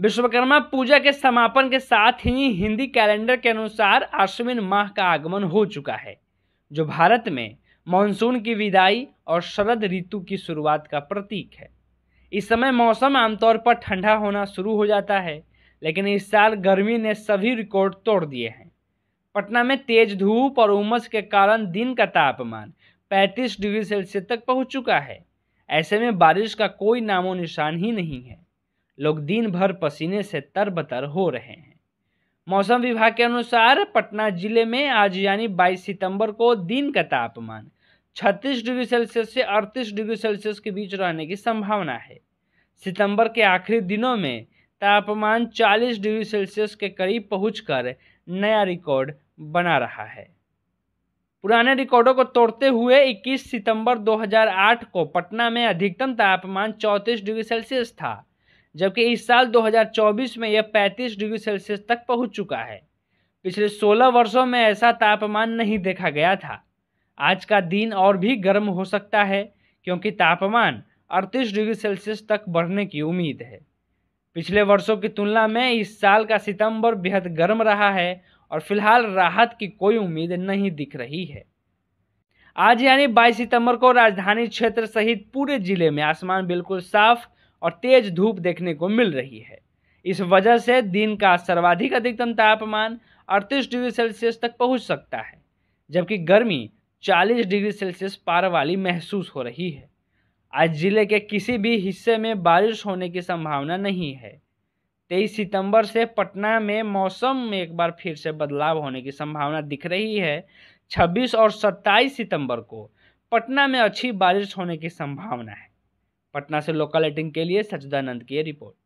विश्वकर्मा पूजा के समापन के साथ ही हिंदी कैलेंडर के अनुसार आश्विन माह का आगमन हो चुका है जो भारत में मानसून की विदाई और शरद ऋतु की शुरुआत का प्रतीक है इस समय मौसम आमतौर पर ठंडा होना शुरू हो जाता है लेकिन इस साल गर्मी ने सभी रिकॉर्ड तोड़ दिए हैं पटना में तेज धूप और उमस के कारण दिन का तापमान 35 डिग्री सेल्सियस तक पहुंच चुका है ऐसे में बारिश का कोई नामो निशान ही नहीं है लोग दिन भर पसीने से तरबतर हो रहे हैं मौसम विभाग के अनुसार पटना जिले में आज यानी 22 सितंबर को दिन का तापमान 36 डिग्री सेल्सियस से 38 डिग्री सेल्सियस के बीच रहने की संभावना है सितंबर के आखिरी दिनों में तापमान 40 डिग्री सेल्सियस के करीब पहुंचकर नया रिकॉर्ड बना रहा है पुराने रिकॉर्डों को तोड़ते हुए 21 सितंबर 2008 को पटना में अधिकतम तापमान 34 डिग्री सेल्सियस था जबकि इस साल 2024 में यह 35 डिग्री सेल्सियस तक पहुंच चुका है पिछले 16 वर्षों में ऐसा तापमान नहीं देखा गया था आज का दिन और भी गर्म हो सकता है क्योंकि तापमान 38 डिग्री सेल्सियस तक बढ़ने की उम्मीद है पिछले वर्षों की तुलना में इस साल का सितंबर बेहद गर्म रहा है और फिलहाल राहत की कोई उम्मीद नहीं दिख रही है आज यानी 22 सितंबर को राजधानी क्षेत्र सहित पूरे जिले में आसमान बिल्कुल साफ और तेज धूप देखने को मिल रही है इस वजह से दिन का सर्वाधिक अधिकतम तापमान अड़तीस डिग्री सेल्सियस तक पहुंच सकता है जबकि गर्मी 40 डिग्री सेल्सियस पार वाली महसूस हो रही है आज जिले के किसी भी हिस्से में बारिश होने की संभावना नहीं है तेईस सितंबर से पटना में मौसम में एक बार फिर से बदलाव होने की संभावना दिख रही है 26 और 27 सितंबर को पटना में अच्छी बारिश होने की संभावना है पटना से लोकल एटिंग के लिए सचदानंद की रिपोर्ट